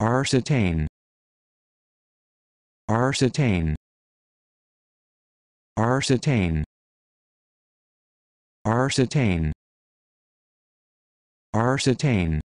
Arcetane Arcetane Arcetane Arcetane Arcetane